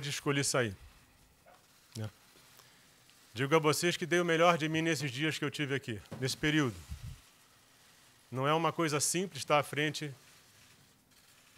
de escolhi sair. Né? Digo a vocês que dei o melhor de mim nesses dias que eu tive aqui, nesse período. Não é uma coisa simples estar à frente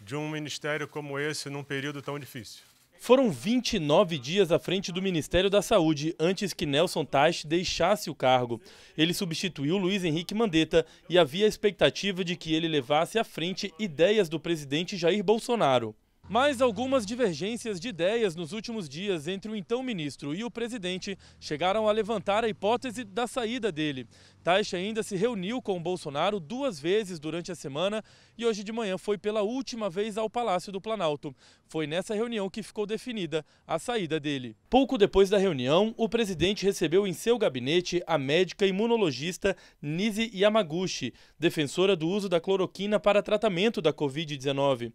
de um ministério como esse num período tão difícil. Foram 29 dias à frente do Ministério da Saúde antes que Nelson Taix deixasse o cargo. Ele substituiu Luiz Henrique Mandetta e havia a expectativa de que ele levasse à frente ideias do presidente Jair Bolsonaro. Mas algumas divergências de ideias nos últimos dias entre o então ministro e o presidente chegaram a levantar a hipótese da saída dele. Taish ainda se reuniu com Bolsonaro duas vezes durante a semana e hoje de manhã foi pela última vez ao Palácio do Planalto. Foi nessa reunião que ficou definida a saída dele. Pouco depois da reunião, o presidente recebeu em seu gabinete a médica imunologista Nise Yamaguchi, defensora do uso da cloroquina para tratamento da Covid-19.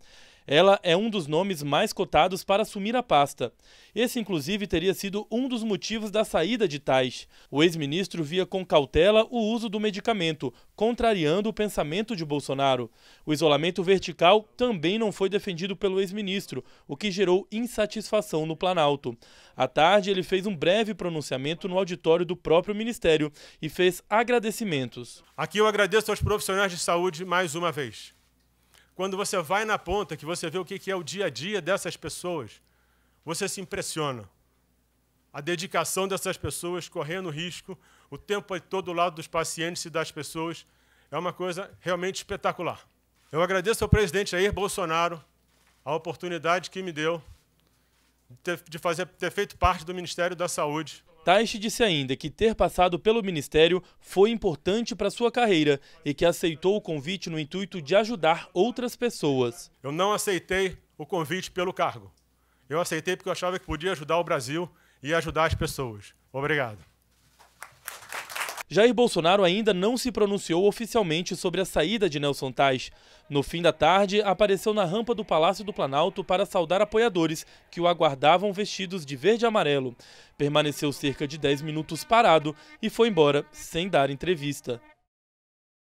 Ela é um dos nomes mais cotados para assumir a pasta. Esse, inclusive, teria sido um dos motivos da saída de Tais. O ex-ministro via com cautela o uso do medicamento, contrariando o pensamento de Bolsonaro. O isolamento vertical também não foi defendido pelo ex-ministro, o que gerou insatisfação no Planalto. À tarde, ele fez um breve pronunciamento no auditório do próprio ministério e fez agradecimentos. Aqui eu agradeço aos profissionais de saúde mais uma vez quando você vai na ponta, que você vê o que é o dia a dia dessas pessoas, você se impressiona. A dedicação dessas pessoas correndo risco, o tempo todo do lado dos pacientes e das pessoas, é uma coisa realmente espetacular. Eu agradeço ao presidente Jair Bolsonaro a oportunidade que me deu de, ter, de fazer, ter feito parte do Ministério da Saúde. Taish disse ainda que ter passado pelo ministério foi importante para sua carreira e que aceitou o convite no intuito de ajudar outras pessoas. Eu não aceitei o convite pelo cargo. Eu aceitei porque eu achava que podia ajudar o Brasil e ajudar as pessoas. Obrigado. Jair Bolsonaro ainda não se pronunciou oficialmente sobre a saída de Nelson Tais. No fim da tarde, apareceu na rampa do Palácio do Planalto para saudar apoiadores que o aguardavam vestidos de verde e amarelo. Permaneceu cerca de 10 minutos parado e foi embora sem dar entrevista.